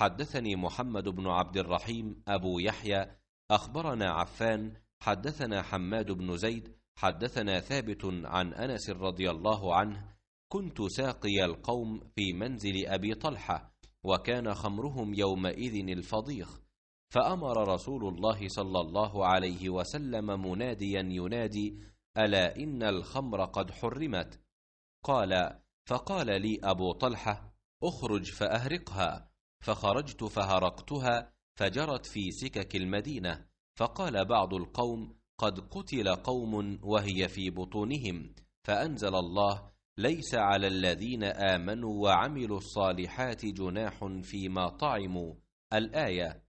حدثني محمد بن عبد الرحيم أبو يحيى أخبرنا عفان حدثنا حماد بن زيد حدثنا ثابت عن أنس رضي الله عنه كنت ساقي القوم في منزل أبي طلحة وكان خمرهم يومئذ الفضيخ فأمر رسول الله صلى الله عليه وسلم مناديا ينادي ألا إن الخمر قد حرمت قال فقال لي أبو طلحة اخرج فأهرقها فخرجت فهرقتها فجرت في سكك المدينة فقال بعض القوم قد قتل قوم وهي في بطونهم فأنزل الله ليس على الذين آمنوا وعملوا الصالحات جناح فيما طعموا الآية